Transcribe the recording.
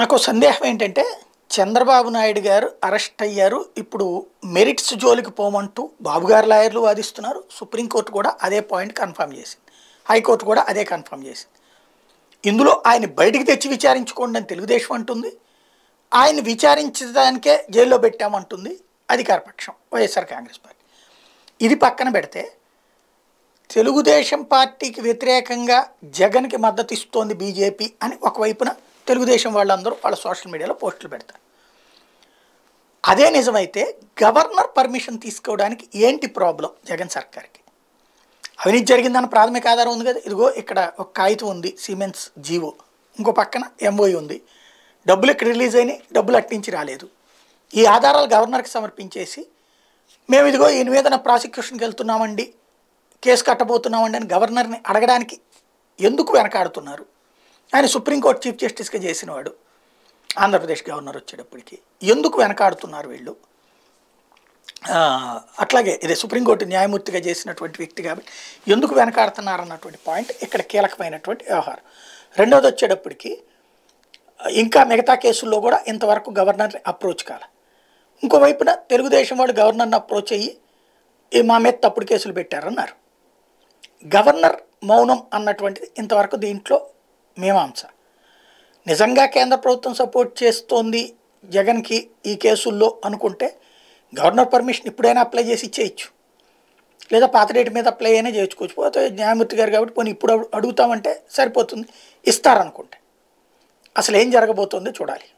నాకు సందేహం ఏంటంటే చంద్రబాబు నాయుడు గారు అరెస్ట్ అయ్యారు ఇప్పుడు మెరిట్స్ జోలికి పోమంటూ బాబుగారు లాయర్లు వాదిస్తున్నారు సుప్రీంకోర్టు కూడా అదే పాయింట్ కన్ఫర్మ్ చేసింది హైకోర్టు కూడా అదే కన్ఫర్మ్ చేసింది ఇందులో ఆయన బయటికి తెచ్చి విచారించుకోండి అని తెలుగుదేశం అంటుంది ఆయన విచారించడానికే జైల్లో పెట్టామంటుంది అధికార పక్షం వైఎస్ఆర్ కాంగ్రెస్ పార్టీ ఇది పక్కన పెడితే తెలుగుదేశం పార్టీకి వ్యతిరేకంగా జగన్కి మద్దతు ఇస్తోంది బీజేపీ అని ఒకవైపున తెలుగుదేశం వాళ్ళందరూ వాళ్ళ సోషల్ మీడియాలో పోస్టులు పెడతారు అదే నిజమైతే గవర్నర్ పర్మిషన్ తీసుకోవడానికి ఏంటి ప్రాబ్లం జగన్ సర్కార్కి అవినీతి జరిగిందన్న ప్రాథమిక ఆధారం ఉంది కదా ఇదిగో ఇక్కడ ఒక కాగితం ఉంది సిమెంట్స్ జీవో ఇంకో పక్కన ఎంఓయి e ఉంది డబ్బులు ఇక్కడ రిలీజ్ అయినాయి డబ్బులు అట్టించి రాలేదు ఈ ఆధారాలు గవర్నర్కి సమర్పించేసి మేము ఇదిగో ఈయన మీద ప్రాసిక్యూషన్కి వెళ్తున్నామండి కేసు కట్టబోతున్నామండి అని గవర్నర్ని అడగడానికి ఎందుకు వెనకాడుతున్నారు ఆయన సుప్రీంకోర్టు చీఫ్ జస్టిస్గా చేసినవాడు ఆంధ్రప్రదేశ్ గవర్నర్ వచ్చేటప్పటికి ఎందుకు వెనకాడుతున్నారు వీళ్ళు అట్లాగే ఇదే సుప్రీంకోర్టు న్యాయమూర్తిగా చేసినటువంటి వ్యక్తి కాబట్టి ఎందుకు వెనకాడుతున్నారు అన్నటువంటి పాయింట్ ఇక్కడ కీలకమైనటువంటి వ్యవహారం రెండవది వచ్చేటప్పటికి ఇంకా మిగతా కేసుల్లో కూడా ఇంతవరకు గవర్నర్ అప్రోచ్ కాల ఇంకోవైపున తెలుగుదేశం వాళ్ళు గవర్నర్ని అప్రోచ్ అయ్యి మా మీద తప్పుడు కేసులు పెట్టారన్నారు గవర్నర్ మౌనం అన్నటువంటిది ఇంతవరకు దీంట్లో మీమాంస నిజంగా కేంద్ర ప్రభుత్వం సపోర్ట్ చేస్తోంది జగన్కి ఈ కేసుల్లో అనుకుంటే గవర్నర్ పర్మిషన్ ఇప్పుడైనా అప్లై చేసి ఇచ్చేయచ్చు లేదా పాత డేట్ మీద అప్లై అయినా చేయించుకోవచ్చు పోతే న్యాయమూర్తి గారు కాబట్టి పోనీ ఇప్పుడు అడుగుతామంటే సరిపోతుంది ఇస్తారనుకుంటే అసలు ఏం జరగబోతుందో చూడాలి